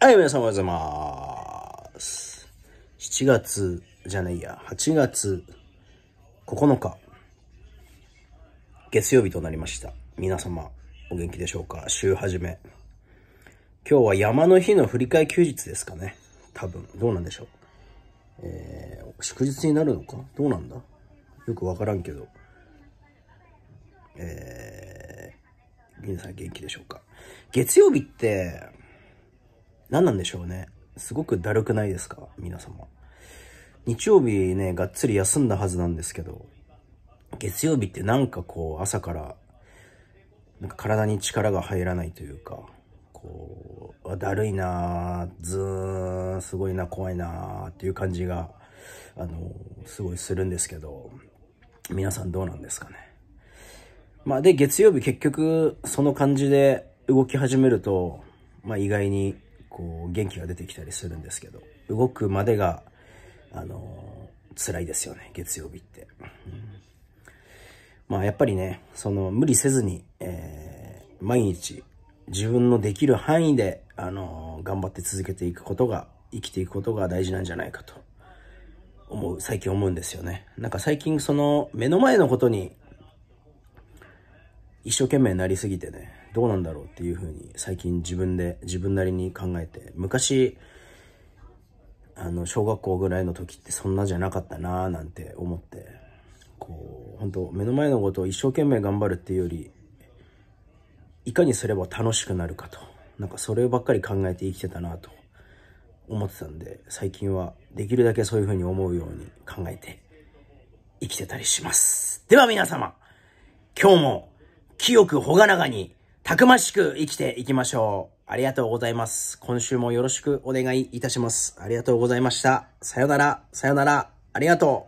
はい、皆さんおはようございます。7月じゃないや、8月9日、月曜日となりました。皆様、お元気でしょうか週始め。今日は山の日の振り替え休日ですかね。多分、どうなんでしょう。えー、祝日になるのかどうなんだよくわからんけど。えー、皆さん元気でしょうか月曜日って、何なんでしょうね。すごくだるくないですか皆様。日曜日ね、がっつり休んだはずなんですけど、月曜日ってなんかこう、朝から、なんか体に力が入らないというか、こう、だるいなずーん、すごいな、怖いなっていう感じが、あの、すごいするんですけど、皆さんどうなんですかね。まあで、月曜日結局、その感じで動き始めると、まあ意外にこう元気が出てきたりするんですけど動くまでがあの辛いですよね月曜日って、うん、まあやっぱりねその無理せずに、えー、毎日自分のできる範囲であの頑張って続けていくことが生きていくことが大事なんじゃないかと思う最近思うんですよねなんか最近その目の前のことに一生懸命なりすぎてね、どうなんだろうっていう風に最近自分で、自分なりに考えて、昔、あの、小学校ぐらいの時ってそんなじゃなかったなぁなんて思って、こう、本当目の前のことを一生懸命頑張るっていうより、いかにすれば楽しくなるかと、なんかそればっかり考えて生きてたなと思ってたんで、最近はできるだけそういう風に思うように考えて生きてたりします。では皆様、今日も清くほがらかに、たくましく生きていきましょう。ありがとうございます。今週もよろしくお願いいたします。ありがとうございました。さよなら、さよなら、ありがとう。